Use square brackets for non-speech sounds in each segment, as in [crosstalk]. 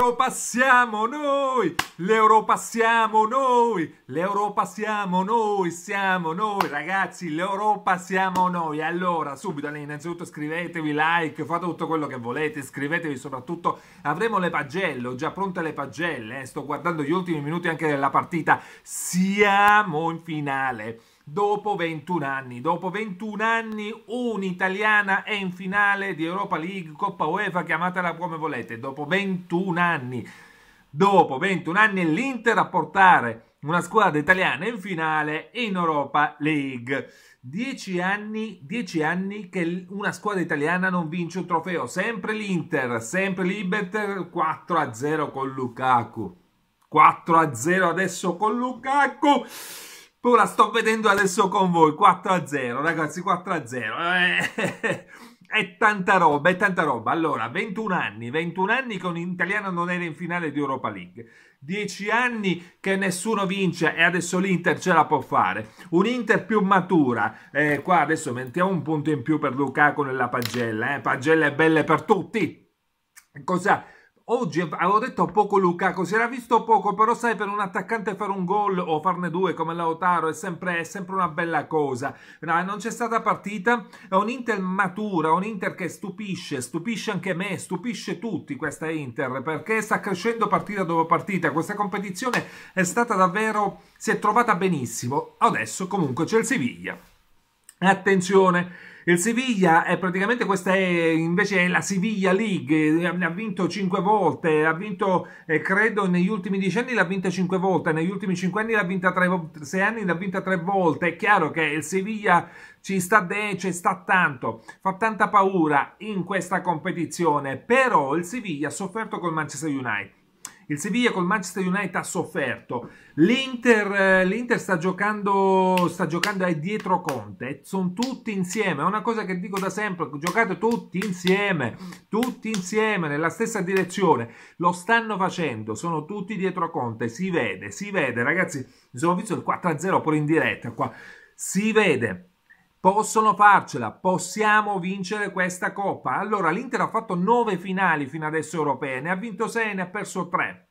L'Europa siamo noi, l'Europa siamo noi, l'Europa siamo noi, siamo noi ragazzi, l'Europa siamo noi. Allora, subito innanzitutto scrivetevi like, fate tutto quello che volete, scrivetevi soprattutto, avremo le pagelle, ho già pronte le pagelle, eh? sto guardando gli ultimi minuti anche della partita, siamo in finale dopo 21 anni. Dopo 21 anni un'italiana è in finale di Europa League, Coppa UEFA, chiamatela come volete, dopo 21 anni. Dopo 21 anni l'Inter a portare una squadra italiana in finale in Europa League. Dieci anni, dieci anni che una squadra italiana non vince un trofeo, sempre l'Inter, sempre l'Iber 4-0 con Lukaku. 4-0 adesso con Lukaku Ora sto vedendo adesso con voi, 4 a 0, ragazzi, 4 a 0. Eh, [laughs] è tanta roba, è tanta roba. Allora, 21 anni, 21 anni che un italiano non era in finale di Europa League. 10 anni che nessuno vince e adesso l'Inter ce la può fare. Un Inter più matura. Eh, qua adesso mettiamo un punto in più per Lukaku nella pagella. Eh. Pagelle belle per tutti. Cosa Oggi avevo detto poco Lukaku, si era visto poco, però sai per un attaccante fare un gol o farne due come Lautaro è sempre, è sempre una bella cosa. No, non c'è stata partita, è un Inter matura, un Inter che stupisce, stupisce anche me, stupisce tutti questa Inter perché sta crescendo partita dopo partita, questa competizione è stata davvero, si è trovata benissimo. Adesso comunque c'è il Siviglia. Attenzione! Il Siviglia è praticamente questa è invece è la Siviglia League, eh, ha vinto 5 volte, ha vinto eh, credo negli ultimi 10 anni l'ha vinta 5 volte, negli ultimi 5 anni l'ha vinta 3 6 anni l'ha vinta 3 volte. È chiaro che il Siviglia ci sta dentro, sta tanto, fa tanta paura in questa competizione, però il Siviglia ha sofferto col Manchester United il Sevilla col Manchester United ha sofferto. L'Inter, eh, l'Inter sta, giocando, sta giocando ai dietro Conte. Sono tutti insieme. È una cosa che dico da sempre. Giocate tutti insieme. Tutti insieme, nella stessa direzione. Lo stanno facendo. Sono tutti dietro Conte. Si vede, si vede. Ragazzi, mi sono visto il 4-0 pure in diretta qua. Si vede possono farcela, possiamo vincere questa coppa. Allora l'Inter ha fatto nove finali fino adesso europee, ne ha vinto sei e ne ha perso tre.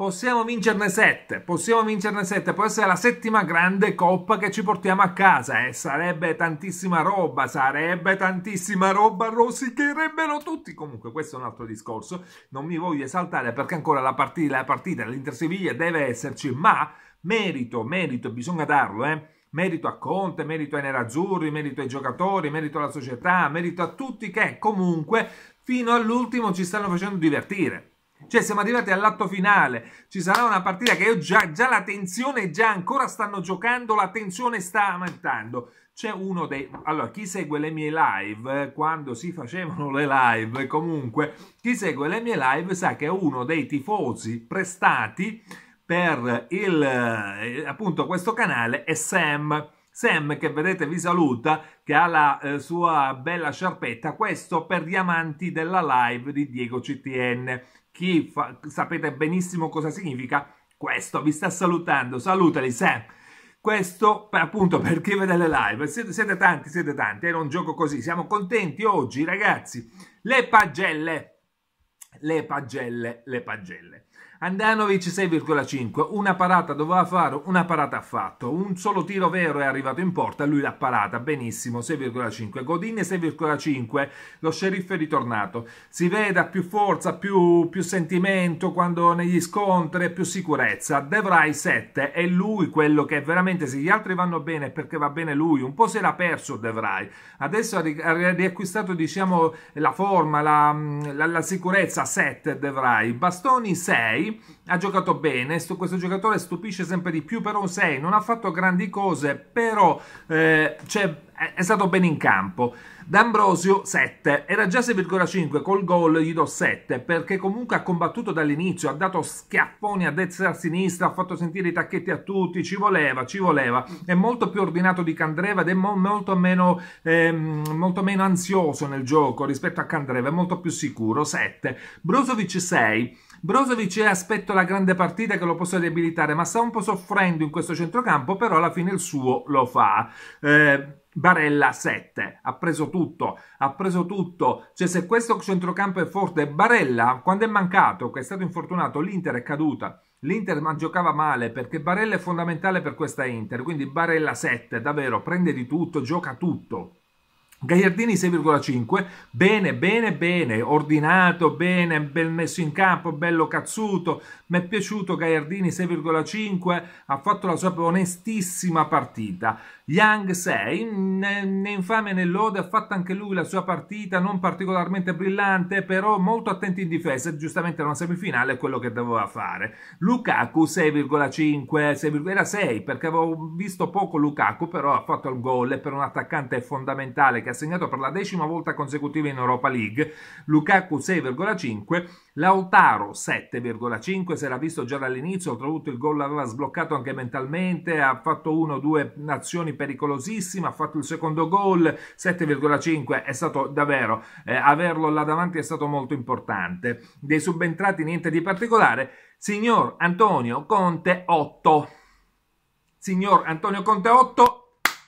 Possiamo vincerne sette, possiamo vincerne sette, può essere la settima grande coppa che ci portiamo a casa e eh. sarebbe tantissima roba, sarebbe tantissima roba, rosicherebbero tutti. Comunque questo è un altro discorso, non mi voglio esaltare perché ancora la partita, la partita dell'Inter Siviglia deve esserci, ma merito, merito, bisogna darlo, eh merito a Conte, merito ai nerazzurri, merito ai giocatori, merito alla società, merito a tutti che comunque fino all'ultimo ci stanno facendo divertire. Cioè siamo arrivati all'atto finale, ci sarà una partita che io già, già la tensione, già ancora stanno giocando, la tensione sta aumentando. C'è uno dei... Allora, chi segue le mie live, eh, quando si facevano le live, comunque, chi segue le mie live sa che uno dei tifosi prestati per il, eh, appunto questo canale è Sam. Sam che vedete vi saluta, che ha la eh, sua bella sciarpetta, questo per gli amanti della live di Diego CTN. Chi fa, sapete benissimo cosa significa, questo vi sta salutando, salutali Sam. Questo appunto per chi vede le live, siete, siete tanti, siete tanti, era un gioco così, siamo contenti oggi ragazzi. Le pagelle, le pagelle, le pagelle. Andanovic 6,5, una parata doveva fare, una parata ha fatto, un solo tiro vero è arrivato in porta, lui l'ha parata benissimo, 6,5, Godin 6,5, lo sceriffo è ritornato, si veda più forza, più, più sentimento quando negli scontri, più sicurezza, Devrai 7, è lui quello che veramente se gli altri vanno bene è perché va bene lui, un po' si era perso Devrai, adesso ha riacquistato diciamo la forma, la, la, la sicurezza 7 Devrai, Bastoni 6, 6, ha giocato bene, questo giocatore stupisce sempre di più per un 6, non ha fatto grandi cose, però eh, cioè, è stato bene in campo. D'Ambrosio 7, era già 6,5, col gol gli do 7 perché comunque ha combattuto dall'inizio, ha dato schiaffoni a destra e a sinistra, ha fatto sentire i tacchetti a tutti, ci voleva, ci voleva, è molto più ordinato di Candreva ed è mo molto, meno, ehm, molto meno ansioso nel gioco rispetto a Candreva, è molto più sicuro, 7. Brozovic 6. Brozovic aspetto la grande partita che lo possa debilitare, ma sta un po' soffrendo in questo centrocampo, però alla fine il suo lo fa. Eh, Barella 7, ha preso tutto, ha preso tutto, cioè se questo centrocampo è forte, Barella quando è mancato, che è stato infortunato, l'Inter è caduta, l'Inter giocava male perché Barella è fondamentale per questa Inter, quindi Barella 7, davvero, prende di tutto, gioca tutto. Gagliardini 6,5, bene, bene, bene, ordinato, bene, ben messo in campo, bello cazzuto, mi è piaciuto Gagliardini 6,5, ha fatto la sua onestissima partita. Yang 6, né infame né lode, ha fatto anche lui la sua partita, non particolarmente brillante, però molto attento in difesa, giustamente era una semifinale, è quello che doveva fare. Lukaku 6,5, era 6 perché avevo visto poco Lukaku, però ha fatto il gol e per un attaccante fondamentale che ha segnato per la decima volta consecutiva in Europa League. Lukaku 6,5, Lautaro 7,5, si era visto già dall'inizio, oltretutto il gol l'aveva sbloccato anche mentalmente, ha fatto 1 o due azioni pericolosissima, ha fatto il secondo gol, 7,5 è stato davvero, eh, averlo là davanti è stato molto importante. Dei subentrati niente di particolare, signor Antonio Conte 8. Signor Antonio Conte 8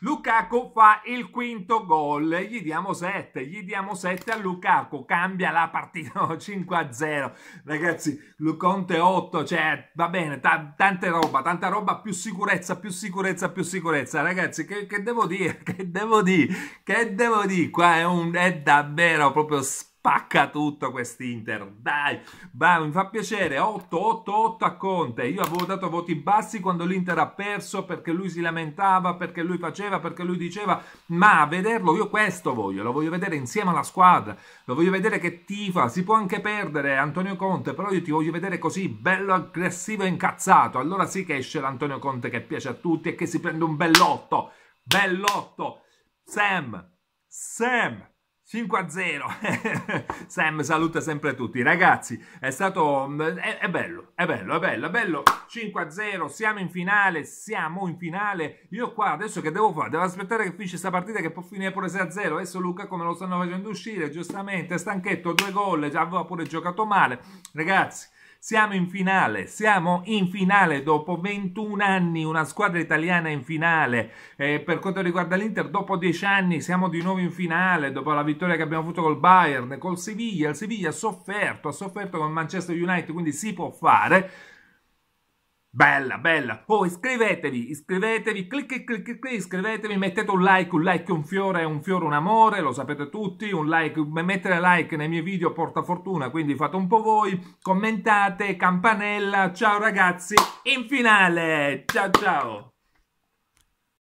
Lukaku fa il quinto gol, gli diamo 7, gli diamo 7 a Lukaku, cambia la partita 5 a 0, ragazzi, Luconte 8, cioè va bene, tanta roba, tanta roba, più sicurezza, più sicurezza, più sicurezza, ragazzi, che, che devo dire, [laughs] che devo dire, che devo dire, qua è, un, è davvero proprio spazio spacca tutto quest'Inter, dai, bravo, mi fa piacere, 8-8-8 a Conte, io avevo dato voti bassi quando l'Inter ha perso perché lui si lamentava, perché lui faceva, perché lui diceva, ma a vederlo io questo voglio, lo voglio vedere insieme alla squadra, lo voglio vedere che tifa, si può anche perdere Antonio Conte, però io ti voglio vedere così, bello, aggressivo e incazzato, allora sì che esce l'Antonio Conte che piace a tutti e che si prende un bellotto, bellotto, Sam, Sam. 5 a 0. [laughs] Sam saluta sempre tutti. Ragazzi, è stato... Mm, è, è, bello, è bello, è bello, è bello. 5 a 0, siamo in finale, siamo in finale. Io qua adesso che devo fare? Devo aspettare che finisce questa partita che può finire pure 6 a 0. Adesso Luca come lo stanno facendo uscire, giustamente, stanchetto, due gol, aveva pure giocato male. Ragazzi, siamo in finale, siamo in finale dopo 21 anni, una squadra italiana in finale. Eh, per quanto riguarda l'Inter, dopo 10 anni siamo di nuovo in finale, dopo la vittoria che abbiamo avuto col Bayern, col Siviglia. Il Siviglia ha sofferto, ha sofferto con Manchester United, quindi si può fare. Bella, bella. Oh, iscrivetevi, iscrivetevi, clic, clic, clic, clic, iscrivetevi, mettete un like, un like un fiore, un fiore un amore, lo sapete tutti, un like, mettere like nei miei video porta fortuna, quindi fate un po' voi, commentate, campanella, ciao ragazzi, in finale, ciao ciao.